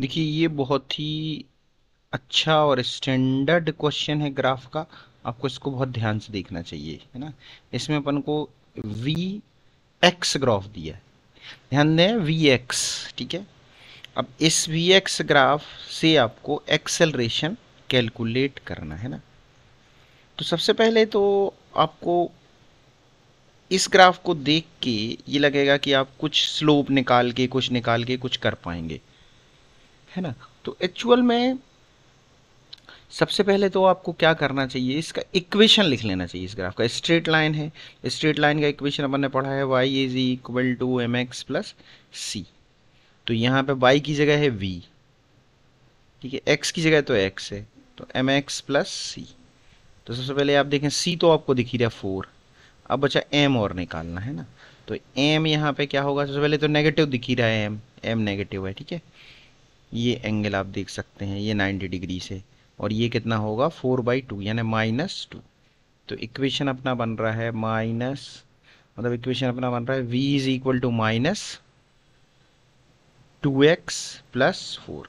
देखिए ये बहुत ही अच्छा और स्टैंडर्ड क्वेश्चन है ग्राफ का आपको इसको बहुत ध्यान से देखना चाहिए है ना इसमें अपन को वी एक्स ग्राफ दिया है ध्यान दें वी एक्स ठीक है अब इस वी एक्स ग्राफ से आपको एक्सेलरेशन कैलकुलेट करना है ना तो सबसे पहले तो आपको इस ग्राफ को देख के ये लगेगा कि आप कुछ स्लोप निकाल के कुछ निकाल के कुछ कर पाएंगे है ना तो एक्चुअल में सबसे पहले तो आपको क्या करना चाहिए इसका इक्वेशन लिख लेना चाहिए इस ग्राफ का स्ट्रेट लाइन है स्ट्रेट लाइन का इक्वेशन अपन ने पढ़ा है y is equal to m x plus c तो यहाँ पे वाई की जगह है वी ठीक है एक्स की जगह तो एक्स है तो एम एक्स प्लस सी तो सबसे पहले आप देखें सी तो आपको दिख ही रहा फोर अब बचा एम और निकालना है ना तो एम यहाँ पे क्या होगा सबसे पहले तो नेगेटिव दिख ही रहा है एम एम नेगेटिव है ठीक है ये एंगल आप देख सकते हैं ये 90 डिग्री से और ये कितना होगा फोर बाई टू यानी माइनस टू तो इक्वेशन अपना बन रहा है माइनस मतलब इक्वेशन अपना बन रहा है v is equal to minus two x plus four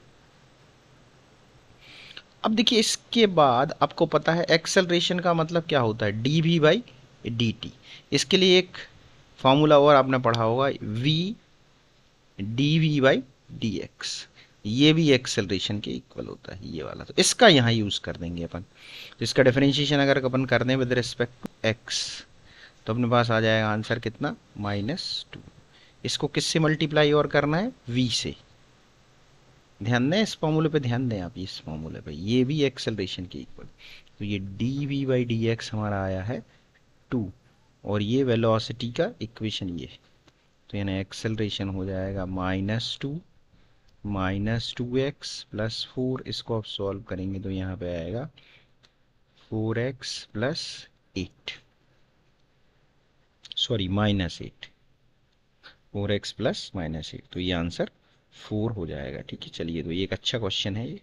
अब देखिए इसके बाद आपको पता है एक्सेलरेशन का मतलब क्या होता है d v by d t इसके लिए एक फार्मूला और आपने पढ़ा होगा v d v by d x ये भी एक्सेलरेशन के इक्वल होता है ये वाला तो इसका यहाँ यूज़ कर देंगे अपन तो इसका डिफरेंशिएशन अगर अपन कर दें विद रिस्पेक्ट टू एक्स तो अपने पास आ जाएगा आंसर कितना माइनस टू इसको किससे मल्टीप्लाई और करना है वी से ध्यान दें इस फॉर्मूले पे ध्यान दें आप इस फॉर्मूले पे ये भी एक्सेलरेशन के इक्वल तो ये d v by d x हमारा आया है टू और ये वेलोसिटी का इक्वेशन ये तो यानी एक्सेलरेशन हो जाएगा minus two minus two x plus four इसको आप सॉल्व करेंगे तो यहाँ पे आएगा four x plus eight sorry minus eight four x plus minus eight तो ये आंसर फोर हो जाएगा ठीक है चलिए तो ये एक अच्छा क्वेश्चन है ये